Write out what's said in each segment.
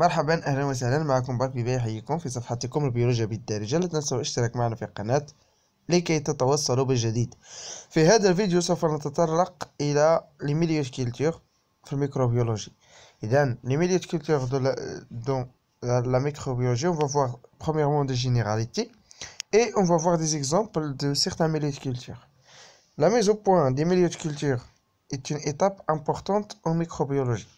مرحبا اهلا وسهلا معكم les milieux de culture la microbiologie les milieux de culture dans la microbiologie on va voir premièrement des généralités et on va voir des exemples de certains milieux de culture la mise au point des milieux de culture est une étape importante en microbiologie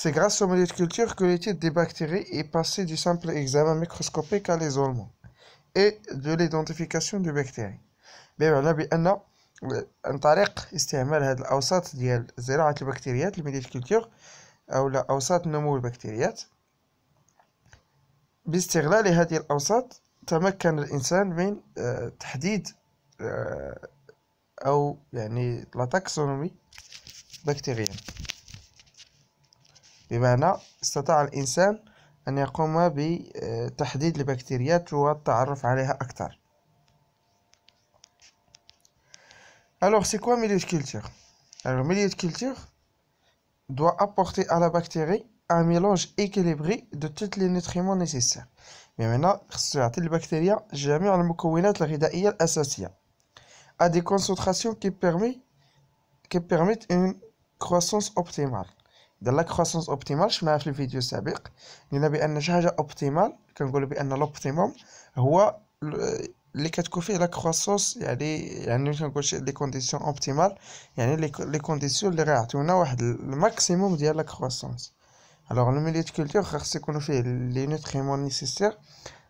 c'est grâce aux culture que l'étude des bactéries est passée du simple examen microscopique à l'isolement et de l'identification des bactéries. بمعنى بأن عن طريق استعمال هذه الاوساط ديال زراعة البكتيريات الميليكولتور أو لا اوساط نمو البكتيريات باستغلال هذه الاوساط تمكن الانسان من تحديد او يعني لا تاكسونومي بكتيريان بمعنى Alors, c'est quoi milieu de culture Alors, milieu de culture doit apporter à la bactérie un mélange équilibré de tous les nutriments nécessaires. Mais maintenant, تعطي en de la associée à des concentrations qui permettent une croissance optimale. ديال لا كروسونس اوبتيمال شفناها في الفيديو السابق قلنا بان شي حاجه اوبتيمال كنقولوا بان لوبتيموم هو اللي كتكون فيه لا كروسونس يعني يعني كنقول شي لي كونديسيون اوبتيمال يعني لي كونديسيون اللي غيعطيونا واحد الماكسيموم ديال لا كروسونس الوغ لو ميليت كولتور خاص يكونوا فيه لي نوتريمون نيسيسير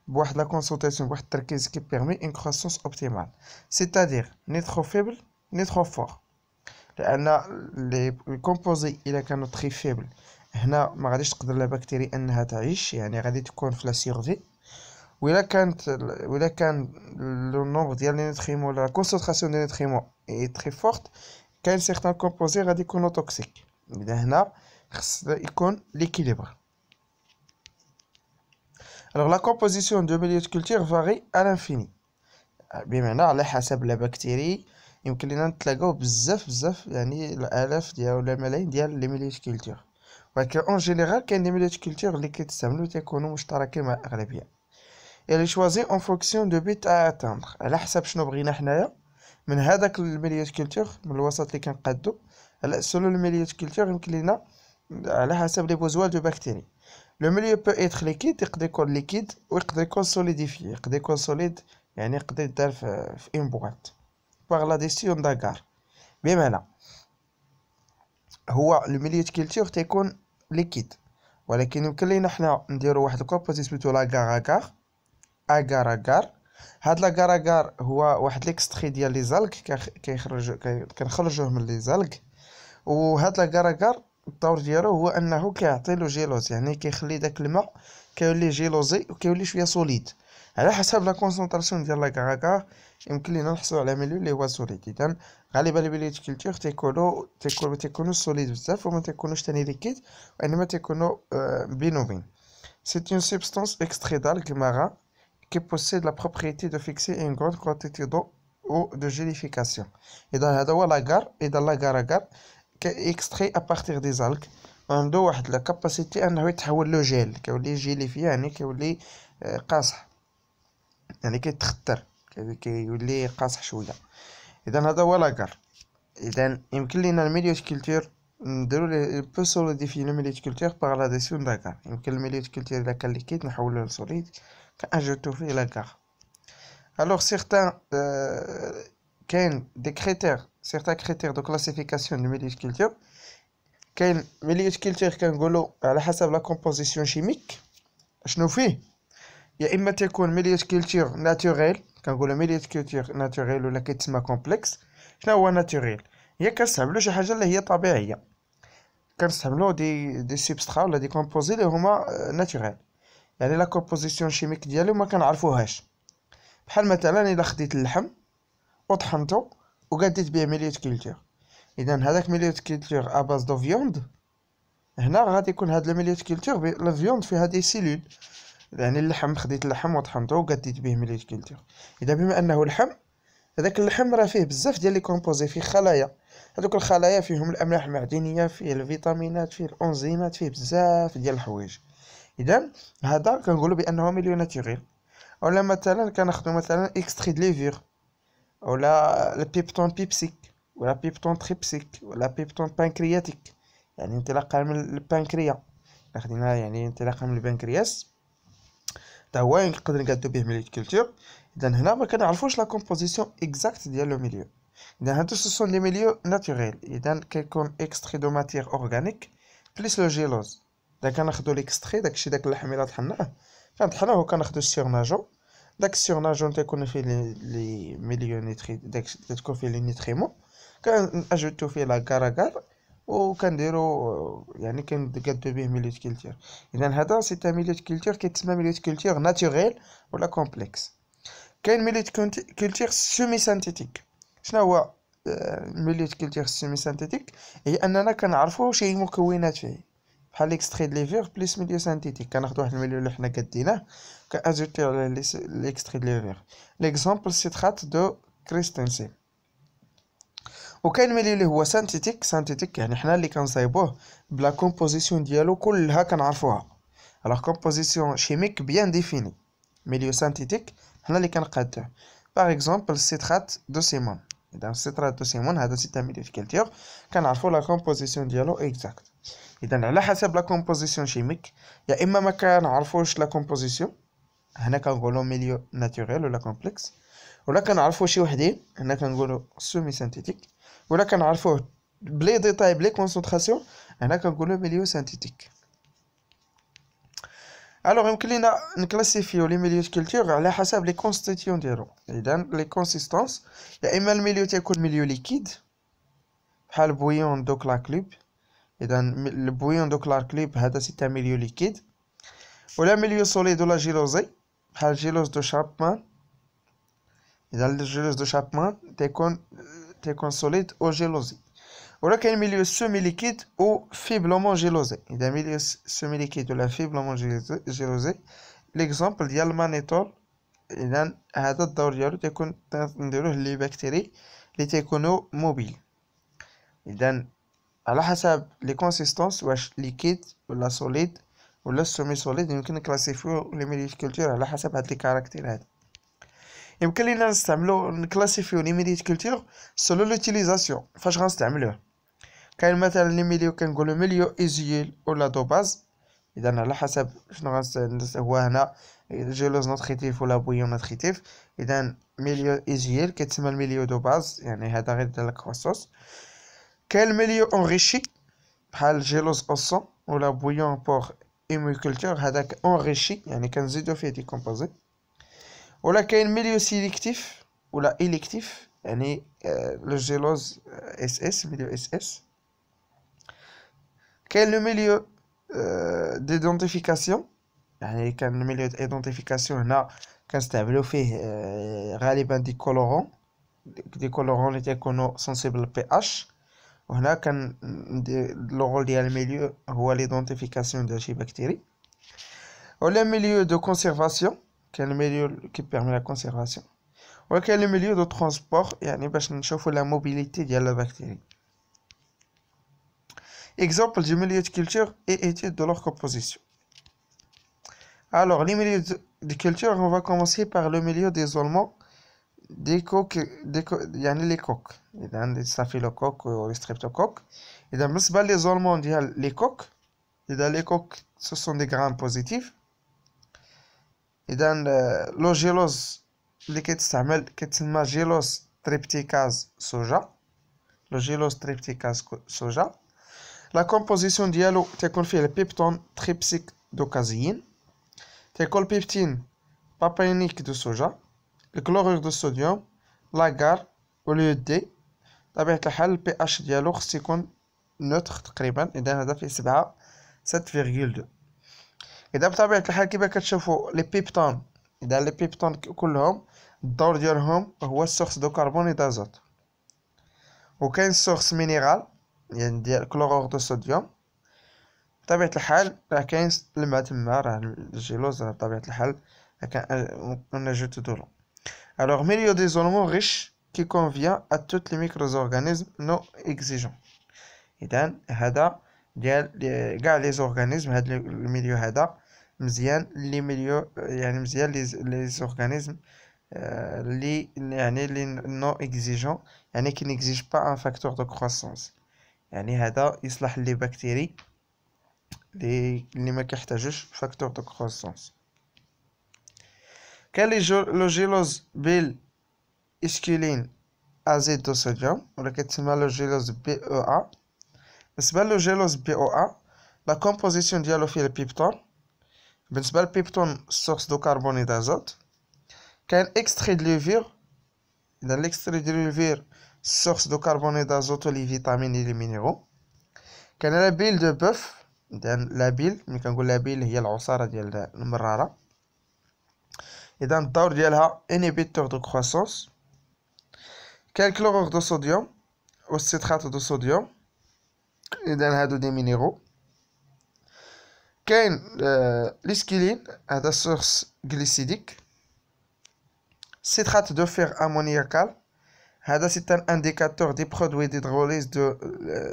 بواحد لا كونسونطراسيون بواحد التركيز كي بيرمي اون كروسونس اوبتيمال سيتادير ني ترو فيبل ني ترو فور لان لي كومبوزي الا كانوا تري فيبل هنا ما غاديش تقدر لا بكتيريا انها تعيش يعني غادي تكون في لا سيرفي الا كانت و الا كان لو نومبر ديال لي نوتريمون لا كونسونطراسيون ديال نوتريمون اي تري فورت كاين سيغتان كومبوزي غادي يكونوا توكسيك اذا هنا خص يكون ليكيليبر الوغ لا كومبوزيسيون دو ميليو كولتير فاري ا l'infini بمعنى على حسب لا بكتيري يمكن لينا نتلاقاو بزاف بزاف يعني الالاف ديال ولا الملايين ديال لي ميليت كولتور ولكن اون جينيرال كاين لي ميليت كولتور اللي كيتستعملو تيكونو مشتركين مع الاغلبيه لي شوازي اون فونكسيون دو بيت ا اتاندر على حسب شنو بغينا حنايا من هذاك الميليت كولتور من الوسط اللي كنقادو على سولو الميليج كولتور يمكن لينا على حسب لي بوزوا دو باكتيري لو ميليو بو اتر ليكيد يقدر يكون ليكيد ويقدر يكون سوليديفي يقدر يكون سوليد يعني يقدر يدار في ان بواط بنغلاديشي داكار بمعنى هو الميليت كولتور تيكون ليكيد ولكن يمكن لينا حنا نديرو واحد الكومبوزيت سميتو لاكار اكار اكار اكار هاد لاكار اكار هو واحد ليكستخي ديال لي زالك كيخرج كنخرجوه من لي زالك وهاد لاكار اكار الدور ديالو هو انه كيعطي له جيلوز يعني كيخلي داك الماء كيولي جيلوزي وكيولي شويه سوليد على حسب لا كونسونطراسيون ديال لاكار اكار يمكن لينا نحصلو على ميليو اللي هو سوليد اذا غالبا البيليت كولتور تيكونو تيكونو تيكونو سوليد بزاف وما تيكونوش تاني ليكيد وانما تيكونو بين وبين C'est une substance extraitale Gmara qui possède لا بروبريتي دو فيكسي اون grande quantité d'eau ou de gélification. Et dans l'agar, et dans l'agar-agar, extrait à partir des algues, عنده واحد لا كاباسيتي انه يتحول لو جيل كيولي جيليفي يعني كيولي قاصح يعني كيتختر كيولي قاصح شويه اذا هذا هو لاكار اذا يمكن لينا الميليوت كولتور نديرو لي بوسولو دي في الميليوت كولتور باغ لا ديسيون داكار يمكن الميليوت كولتور اذا كان ليكيد نحولو لسوليد كنجوتو فيه لاكار الوغ سيغتان euh, كاين دي كريتير سيغتان كريتير دو كلاسيفيكاسيون دو ميليوت كولتور كاين ميليوت كولتور كنقولو على حسب لا كومبوزيسيون شيميك شنو فيه يا اما تكون ميليوت كولتور ناتوريل كنقولوا ميليت تكو ناتوريل ولا كيتسمى كومبلكس شنو هو ناتوريل هي كنستعملو شي حاجه اللي هي طبيعيه كنستعملو دي دي سبسترا ولا دي كومبوزي اللي هما ناتوريل يعني لا كومبوزيسيون شيميك ديالو ما كنعرفوهاش بحال مثلا الا خديت اللحم وطحنته وقديت بيه ميليت كولتور اذا هذاك ميليت كولتور اباز دو فيوند هنا غادي يكون هاد ميليت كولتور لا فيوند فيها دي سيلول يعني اللحم خديت اللحم وطحنته وقديت به ملي كلتيغ اذا بما انه لحم هذاك اللحم راه فيه بزاف ديال لي كومبوزي فيه خلايا هذوك الخلايا فيهم الاملاح المعدنيه فيه الفيتامينات فيه الانزيمات فيه بزاف ديال الحوايج اذا هذا كنقولوا بانه مليون ناتوريل ولا مثلا كناخذوا مثلا اكستري دي ليفور ولا البيبتون بيبسيك ولا بيبتون تريبسيك ولا بيبتون بانكرياتيك يعني انطلاقا من البانكريا خديناها يعني انطلاقا من البنكرياس حتى هو نقدر نقادو بيه ميليت كولتور اذا هنا ما كنعرفوش لا كومبوزيسيون اكزاكت ديال لو ميليو اذا هادو سو سون دي ميليو ناتوريل اذا كيكون اكستري دو ماتيغ اورغانيك بليس لو جيلوز اذا كناخدو ليكستري داكشي داك اللحم الا طحناه كنطحنوه وكناخدو السيرناجون داك السيرناجون تيكون فيه لي لي ميليو نيتري داك تكون فيه لي نيتريمون كنجوتو فيه لا كاراكار وكنديرو يعني كنتقادو به ميليت كولتير اذا هذا سي ميليت كولتير كيتسمى ميليت كولتير ناتوريل ولا كومبلكس كاين ميليت كولتير سيمي سانتيتيك شنو هو آه، ميليت كولتير سيمي سانتيتيك هي اننا كنعرفو شي مكونات فيه بحال ليكستري دي ليفير بليس ميليو سانتيتيك كناخدو واحد الميليو اللي حنا كديناه كازوتي على ليكستري دي ليفير ليكزامبل سيترات دو كريستنسين وكاين ملي اللي هو سانتيتيك سانتيتيك يعني حنا اللي كنصايبوه بلا كومبوزيسيون ديالو كلها كنعرفوها لا كومبوزيسيون شيميك بيان ديفيني ميليو سانتيتيك حنا اللي كنقادوه باغ اكزومبل السيترات دو سيمون اذا السيترات دو سيمون هذا في كالتيغ كنعرفو لا كومبوزيسيون ديالو اكزاكت اذا على حسب لا كومبوزيسيون شيميك يا اما ما كنعرفوش لا كومبوزيسيون هنا كنقولو ميليو ناتوريل ولا كومبلكس ولا كنعرفو شي وحدين هنا كنقولو سومي سانتيتيك La canale fort blé de taille, les concentrations, un accablé milieu synthétique. Alors, une cléna classifie au limite culture à la hache à l'éconstitution des ronds et dans les consistances et même milieu t'écoute milieu liquide à le bouillon de claque libre et dans le bouillon d'eau claque libre à d'assister milieu liquide ou la milieu solide de la gyrosée à la gyros de chapman dans d'un le jeu de chapman des connes te consolide ou jalousies. Voilà qu'un milieu semi-liquide ou faiblement gelosé. Il y a milieu semi-liquide ou la faiblement gélosé. L'exemple, il y a le manétol. Il y a un adat les bactéries qui sont mobiles. Il y a un حسب les consistances, ou liquide ou la solide ou semi-solide. une y classifier les milieux culturels. Il caractère. يمكن لينا نستعملو نكلاسيفيو لي ميليت كولتور سولو لوتيليزاسيون فاش غنستعملوه كاين مثلا لي ميليو كنقولو ميليو ايزيل ولا دو باز اذا على حسب شنو غنس هو هنا جيلوز نوتريتيف ولا بويون نوتريتيف اذا ميليو ايزيل كتسمى الميليو دو باز يعني هذا غير ديال الكروسوس كاين ميليو اونريشي بحال جيلوز اوسون ولا بويون بور كولتور هذاك اونريشي يعني كنزيدو فيه دي كومبوزيت ou là qu'un milieu sélectif ou la électif année euh, le zélose euh, ssb de ss qu'elle le milieu d'identification et milieu d'identification n'a qu'un stade le fait euh, ralé bas des colorants des colorants les déconneaux sensibles ph on a quand de l'euro le milieu ou à l'identification de ces bactéries au l'un milieu de conservation quel est le milieu qui permet la conservation. Ou est le milieu de transport et qui la mobilité de la bactérie. Exemple du milieu de culture et étude de leur composition. Alors, les milieux de culture, on va commencer par le milieu d'isolement des coques, des il y a les coques, il y a les staphylocoques ou euh, les streptocoques. Et dans le il y a les coques, et dans les coques, ce sont des grammes positifs. Et le gélose qui est en train de gélose faire, c'est le gélose triptychase soja. La composition de dialogue, est qu'on fait le peptone triptychocaséen. Il y a le pipton papainique de soja. Le chlorure de sodium, l'agar, au lieu de D. Le pH de l'algorithme, est neutre le Et puis, le de c'est 7,2. اذا بطبيعه الحال كيما كتشوفوا لي بيبتون اذا لي بيبتون كلهم الدور ديالهم هو السورس دو كربون دازوت وكاين سورس مينيرال يعني ديال كلورور دو صوديوم بطبيعه الحال راه كاين لما تما راه الجيلوز راه بطبيعه الحال انا جيت de الوغ ميليو دي d'isolement ريش كي convient ا توت لي ميكرو زورغانيزم نو اكزيجون اذا هذا Quels e, les organismes les milieux Hda? Musiels les milieux, y a musiels les organismes e, les y a les non exigeant, y qui n'exige pas un facteur de croissance. Y a Hda is l'he les bactéries les les qui facteur de croissance. Quelle est le gelose bill isculine azéto sodium ou le qu'est-ce que le gelose pea? بالنسبة له بي او ا لا كومبوزيسيون ديالو فيه البيبتون بالنسبة للبيبتون سورس دو كربوني دازوت كاين اكستري ليفير إذا دو ليفير سورس دو كربوني دازوت و لي فيتامين لي مينيرو كاين لا بيل دو بوف اذا لا بيل ملي كنقول لا بيل هي العصارة ديال المرارة إذا الدور ديالها انيبيتور دو كروسونس كاين كلورور دو صوديوم و السيترات دو صوديوم اذا هادو دي مينيرو كاين آه، ليسكيلين هذا سورس جليسيديك سيترات دو فير امونياكال هذا سي ان انديكاتور دي برودوي ديدروليز دو آه،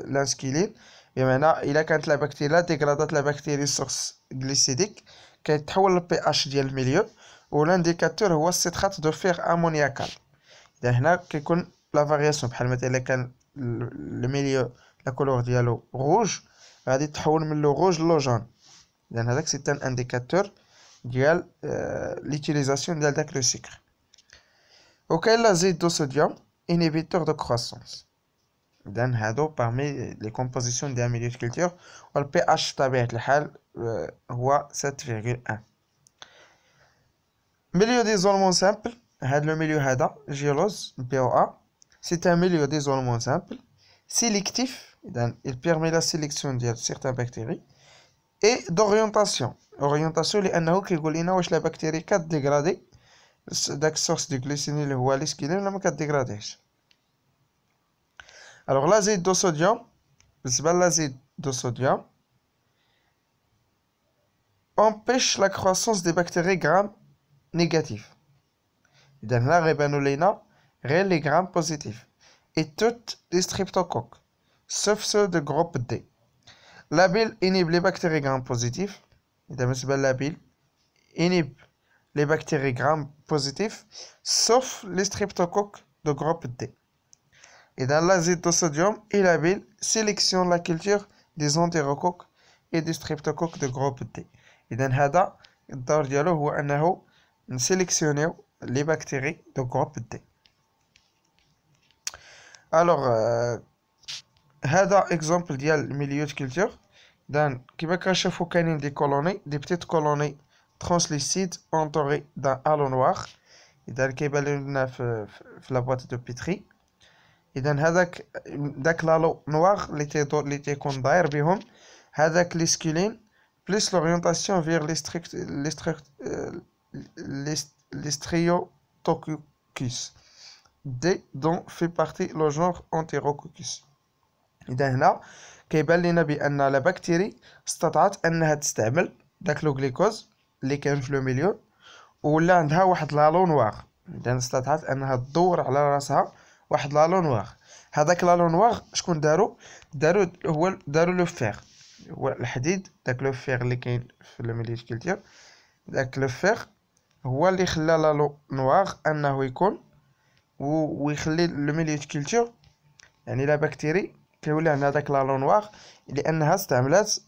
لانسكيلين بمعنى الا كانت لا بكتيريا ديغرادات لا بكتيريا سورس جليسيديك كيتحول البي اش ديال الميليو والانديكاتور هو سيترات دو فير امونياكال اذا هنا كيكون لا فارياسيون بحال مثلا كان الميليو La couleur de l'eau rouge, le rouge, le jaune. C'est un indicateur euh, de l'utilisation de l'altec le cycle. Auquel la zide d'osodium, inhibiteur de croissance. Parmi les compositions d'un euh, milieu de culture, le pH est 7,1. Le milieu d'isolement simple, c'est le milieu de la C'est un milieu d'isolement simple, sélectif il permet la sélection de certaines bactéries et d'orientation. Orientation, les anneaux qui que la bactérie 4 dégradée, du source de glycénil ou la 4 dégradée. Alors, l'azide de sodium, l'azide de empêche la croissance des bactéries gram négatives. Dans la rébanolina, les grammes positives et toutes les streptocoques sauf ceux de groupe D. La bile inhibe les bactéries gram positives. La bile inhibe les bactéries gram positives, sauf les streptocoques de groupe D. Et dans l'azide de sodium et la bile sélectionne la culture des entérocoques et des streptocoques de groupe D. Et dans Hada il ديالو les bactéries de groupe D. Alors, euh, c'est un exemple de milieu de culture. Dans le Québec, il y a des petites colonies translucides entourées d'un halo noir. Il y dans une boîte de pétrie. Et y halo noir, qui est un halo noir, qui halo plus l'orientation vers l'estriotococcus. Euh, D, dont fait partie le genre enterococcus. اذا هنا كيبان لنا بان لا بكتيري استطاعت انها تستعمل داك لو غليكوز اللي كان في لو مليون ولا عندها واحد لا لونوار اذا استطاعت انها تدور على راسها واحد لا لونوار هذاك لا لونوار شكون دارو دارو هو دارو لو فيغ هو الحديد داك لو فيغ اللي كاين في لو مليون كولتير داك لو فيغ هو اللي خلى لا لونوار انه يكون ويخلي لو ميليو كولتير يعني لا بكتيري كيولي عندنا داك لا لونواغ لانها استعملت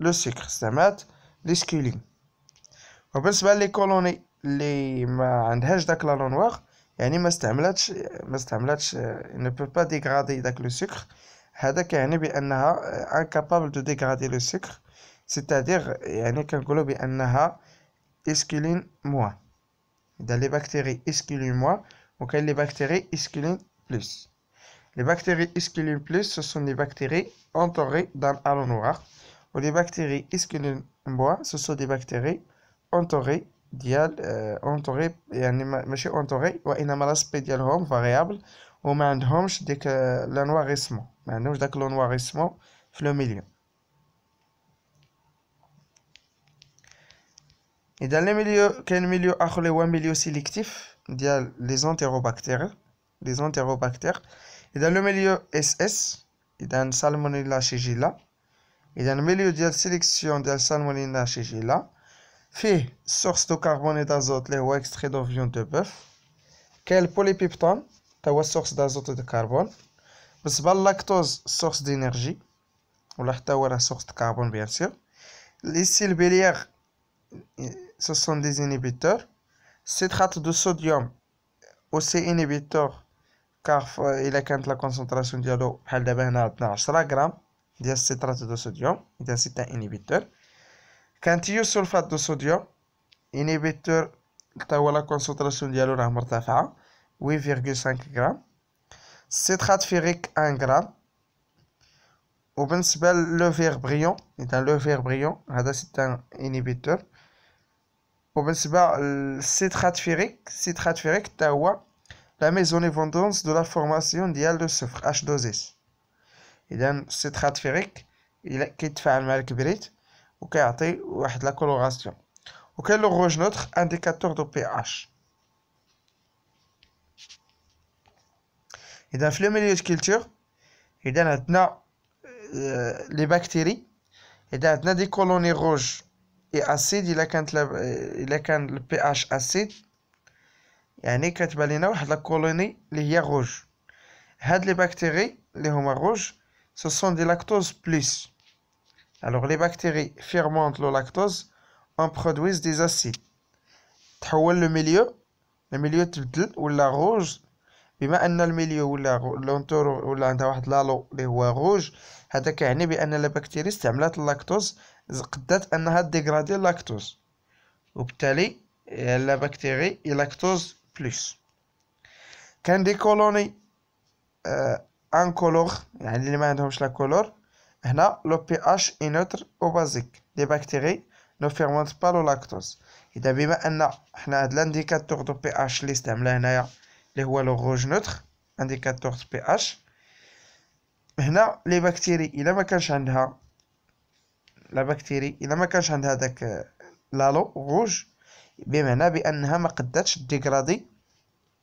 لو سيكر استعملت لي سكيلين وبالنسبه لي كولوني اللي ما عندهاش داك لا لونواغ يعني ما استعملتش ما استعملتش ان بو با ديغرادي داك لو سكر هذا كيعني بانها كابابل دو ديغرادي لو سكر سيتادير يعني كنقولوا بانها اسكيلين موان اذا لي بكتيري اسكيلين موان وكاين لي بكتيري اسكيلين بلس Les bactéries isculines+, plus, ce sont des bactéries entourées dans halo noir. Ou les bactéries isculines bois, ce sont des bactéries entourées d'un euh, entourées et un entourées entouré ou une maladie d'un homme variable il dès le noirissement dès le noirisme le et dans le milieu quel milieu a milieu sélectif les entérobactères les entérobactères et dans le milieu SS, et dans Salmonella Shigella, et dans le milieu de la sélection de Salmonella Shigella, fait source de carbone et d'azote, les extraits extrait de de bœuf, quel polypeptone, source d'azote de carbone, la lactose source d'énergie, ou la source de carbone bien sûr, les cils ce sont des inhibiteurs, citrate de sodium, aussi inhibiteur car eh, il a quand la concentration d'allô, elle est à 12 grammes, il y a cet acide inhibiteur. Quand il y a sulfate de sodium, inhibiteur, il y a quand la concentration d'allô est à 8,5 grammes. Citrate ferrique 1 gramme. Open-se-belle, le verbrillon, il y a un verbrillon, il y a cet inhibiteur. Open-se-belle, euh, citrate pherique, citrate ferrique il y la maison est évidence de la formation d'IAL de soufre H2S. Et d'un ce trait qui il est qui fait un mal kibrit, ou qui a été de la coloration, auquel le rouge notre indicateur de pH. Et dans le milieu de culture, il y a les bactéries, et il y a des colonies rouges et acides, il y a euh, quand le pH acide. يعني كتبان لينا واحد لا كولوني اللي هي غوج هاد لي باكتيري اللي هما غوج سو سون دي لاكتوز بليس الوغ لي باكتيري فيرمونت لو لاكتوز اون برودويز دي اسيد تحول لو ميليو ميليو تبدل ولا غوج بما ان الميليو ولا لونتور ولا عندها واحد لالو اللي هو غوج هذا كيعني بان البكتيريا استعملت اللاكتوز قدات انها ديغرادي اللاكتوز وبالتالي البكتيري لاكتوز بلس كان دي كولوني آه كولور يعني اللي ما عندهمش لا كولور هنا لو بي اش اي نوتر او بازيك دي باكتيري نو فيرمونت با لو لاكتوز اذا بما ان حنا هاد لانديكاتور دو بي اش اللي استعملنا هنايا اللي هو لو روج نوتر انديكاتور دو بي اش هنا لي باكتيري الا ما كانش عندها لا باكتيري الا ما كانش عندها داك لالو روج بمعنى بانها ما قداتش ديغرادي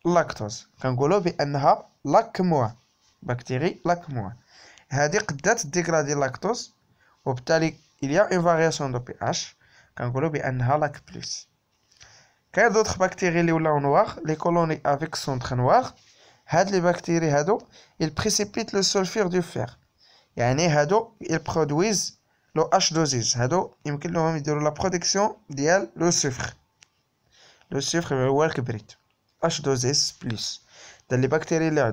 Lactose. Quand vous avez un bactérie vous avez un bactérique. C'est-à-dire lactose, et dégradé lactose, il y a une variation de pH. Quand vous avez un lac-plus. avez un bactérique. Quand d'autres bactéries sont noires, les colonies avec centre noir, les bactéries précipitent le sulfure du fer. Et les hédo produisent le H-dosis. Hédo, ils m'ont la production d'eux, le sucre, le sucre, est le sujet. H2S+. Dans les bactéries, les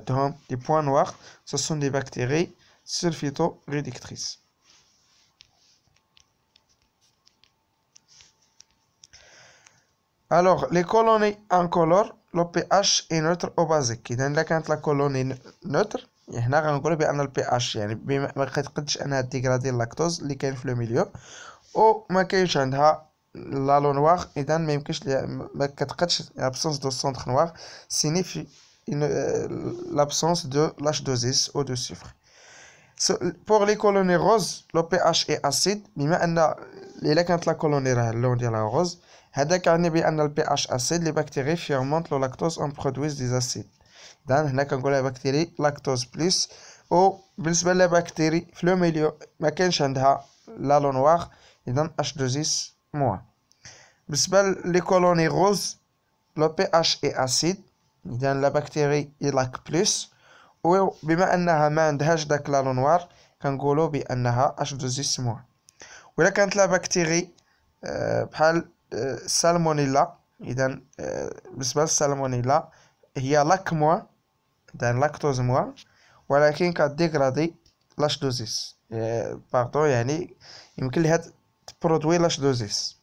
des points noirs, ce sont des bactéries sulfito-réductrices. Alors, les colonies incolores, le pH est neutre ou basique. إذا كانت لا كولوني نوتر هنا غنقول بأن ال pH يعني ما كتقدش أنها ديكرادي اللاكتوز اللي كاين في لو ميليو وما كاينش عندها l'allo noir et d'un même que est l'ai absence de centre noir signifie une euh, l'absence de lh 2 ou de soufre pour les colonies roses le pH est acide mais maintenant il est quand la colonie est là la rose هذا كعني bien le pH acide les bactéries fermentent le lactose en produisent des acides dans les كنقول bactéries bactérie lactose plus ou plus belle bactéries le milieu ما كانش عندها l'allo noir et d'un h 2 مو بالنسبة لي كولوني غوز لو بي اش اي اسيد اذا لا بكتيري يلاك بلس وبما انها ما عندهاش داك لالو نوار كنقولوا بانها اش دو دوزي و ولا كانت لا بكتيري بحال السالمونيلا اذا بالنسبه للسالمونيلا هي لاك مو دان لاكتوز مو ولكن كديغرادي لاش دوزيس باردون يعني يمكن لهاد برودوي l'H2S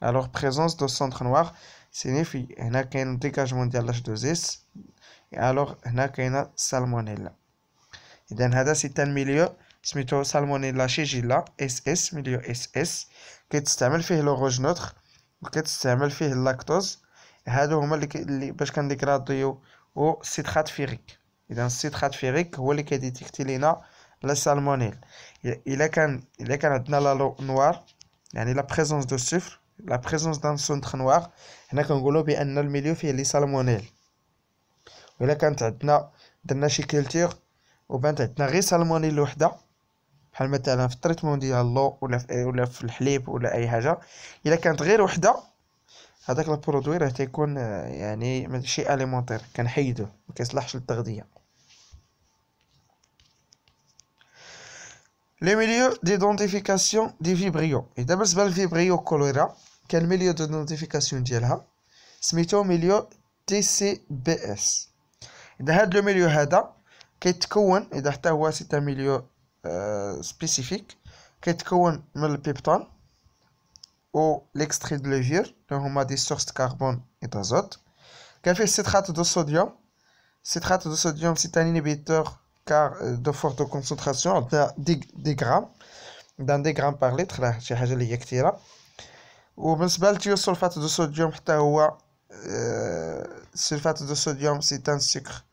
alors présence de centre noir signifie هنا كاين ديكاجمون ديال H2S alors هنا كاينه سالمونيلا اذا هذا سي تان ميليو سميتو سالمونيلا شيجيلا اس اس ميليو اس اس كيتستعمل فيه لوغوج روج نوتر وكتستعمل فيه اللاكتوز هادو هما اللي باش كنديكراديو و سيترات فيريك اذا السيترات فيريك هو اللي كيديتيكتي لينا لا سالمونيل الا كان الا كان عندنا لا نوار يعني لا بريزونس دو سفر لا بريزونس دان سونتر نوار هنا كنقولوا بان الميليو فيه لي سالمونيل ولا كانت عندنا درنا شي كولتور وبانت عندنا غير سالمونيل وحده بحال مثلا في التريتمون ديال اللو ولا في ولا في الحليب ولا اي حاجه الا كانت غير وحده هذاك البرودوي راه تيكون آه، يعني ماشي اليمونتير كنحيدوه ما كيصلحش للتغذيه Le milieu d'identification des vibrions. Et d'abord, le vibrio Quel milieu d'identification est-il hein? C'est le milieu TCBS. Et le milieu HADA, qui est un milieu euh, spécifique, qui est un milieu ou l'extrait de levure, donc on a des sources de carbone et d'azote. y a de sodium citrate de sodium, c'est un inhibiteur car euh, de forte concentration de des, des grammes dans des grammes par litre là c'est chose qui est ou bien c'est le thiosulfate de sodium euh, sulfate de sodium c'est un sucre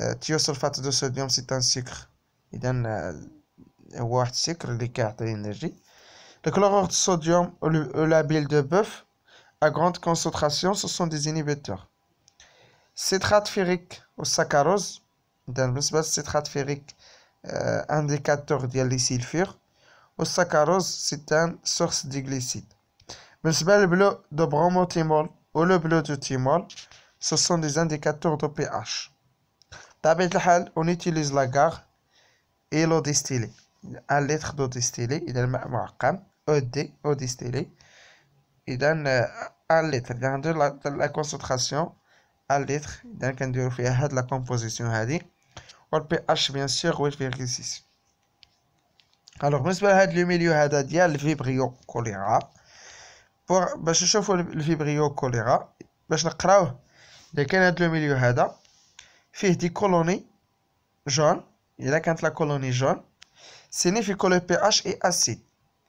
euh, thiosulfate de sodium c'est un sucre il donne un sucre les cartes d'énergie le chlorure de sodium ou la bile de bœuf à grande concentration ce sont des inhibiteurs citrate ferrique ou saccharose Citratiférique, euh, indicateur d'hyalicylfure, le saccharose, c'est une source de glycide. Le bleu de bromothymol ou le bleu de thymol ce sont des indicateurs de pH. On utilise la gare et l'eau distillée. Un litre d'eau distillée, il ED, e donne euh, un litre. La concentration, un litre, il est composition والPH بيان سيغ 8.6 الوغ بالنسبه لهاد لو ميليو هدا ديال الفيبريو كوليرا باش نشوفو الفيبريو كوليرا باش نقراوه إلا كان هاد لو ميليو هدا فيه دي كولوني جون إلا كانت لا كولوني جون سينيفي كو لو بي اش اي اسيد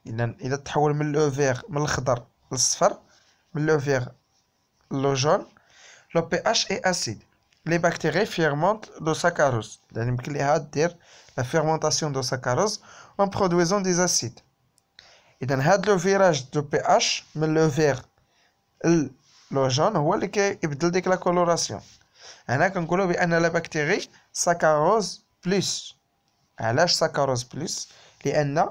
اذا اذا تحول من لو فيغ من الخضر للصفر من لو فيغ لو جون لو بي اش اي اسيد لي باكتيري فيرمونت دو ساكاروز يعني يمكن ليها دير لا فيرمونطاسيون دو ساكاروز اون برودويزون دي اسيد اذا هاد لو فيراج دو بي اش من لو فيغ لو جون هو اللي كيبدل ديك لا كولوراسيون هنا كنقولوا بان لا باكتيري ساكاروز بلس علاش ساكاروز بلس لان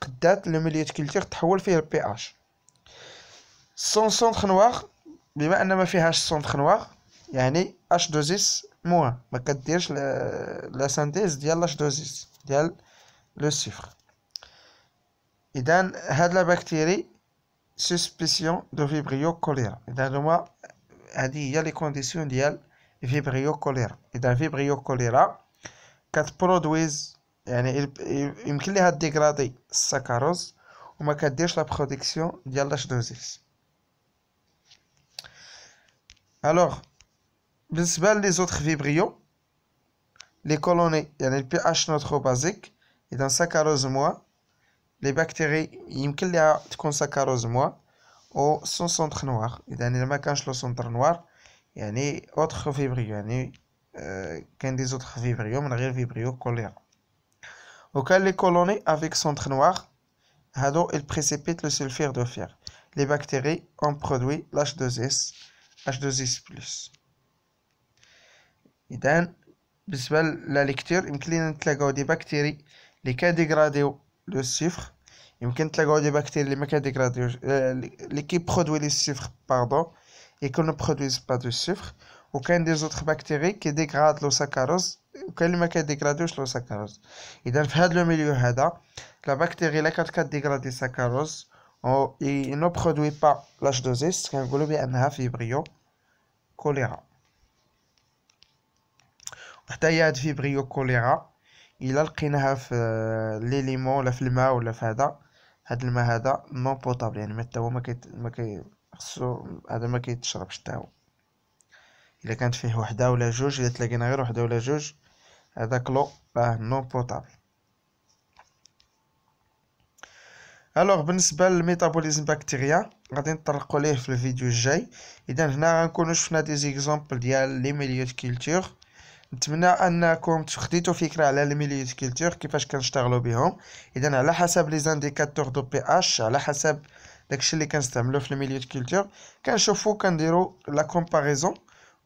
قدات لو ميليو كولتير تحول فيه البي اش سون سونتر نوار بما ان ما فيهاش سونتر نوار H2S moins, la synthèse de 2 le sucre. Et dans la bactérie, suspicion de vibrio et Dans le dit il y a les conditions de vibrio cholera Et dans la vibrio choléra, quand produit, il a de dégradé la saccharose, la production de 2 Alors, les autres vibrios, les colonnes, il y a le pH basique Et dans sa carose moi les bactéries, il y a à saccharose-moi, ont son centre noir. Et dans le centre noir, il y a d'autres vibrios, il y a euh, un des autres vibrios, le réel vibrio choléra. Donc les colonnes avec centre noir, elles précipitent le sulfure de fer. Les bactéries ont produit l'H2S, H2S ⁇ إذن بالنسبة للكتير يمكن لينا نتلاقاو دي بكتيري لي كاديغراديو لو سيفر يمكن نتلاقاو دي بكتيري لي مكاديغراديوش آه، لي كي برودوي لي سيفر باردون يكونو qu'on با دو سيفخ de sucre. دي des autres bactéries لو ساكاروز le saccharose, لي ما كيديغرادوش لو ساكاروز اذا في هذا ميليو هذا لا بكتيري لا كانت كديغرادي ساكاروز او نو برودوي با لاش دوزيس كنقولو بانها فيبريو كوليرا حتى هي هاد فيبريو كوليرا الا لقيناها في ليليمون ولا في الماء ولا في هذا هاد الماء هذا نون بوطابل يعني ما هو ما كي ما كي خصو هذا ما كيتشربش حتى هو الا كانت فيه وحده ولا جوج الا تلاقينا غير وحده ولا جوج هذا كلو راه نون بوطابل الوغ بالنسبه للميتابوليزم بكتيريا غادي نطرقوا ليه في الفيديو الجاي اذا هنا غنكونوا شفنا دي زيكزامبل ديال لي ميليو كولتور نتمنى انكم تخديتوا فكره على الميليوت كولتور كيفاش كنشتغلوا بهم اذا على حسب لي زانديكاتور دو بي اش على حسب داكشي اللي كنستعملو في الميليوت كولتور كنشوفو كنديرو لا كومباريزون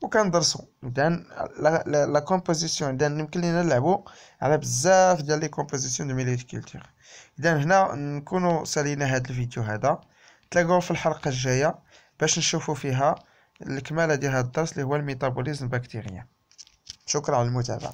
وكندرسوا اذا لا كومبوزيسيون اذا يمكن لينا نلعبو على بزاف ديال لي كومبوزيسيون دو ميليوت كولتور اذا هنا نكونوا سالينا هاد الفيديو هذا تلاقاو في الحلقه الجايه باش نشوفو فيها الكماله ديال هاد الدرس اللي هو الميتابوليزم بكتيريان شكرا على المتابعة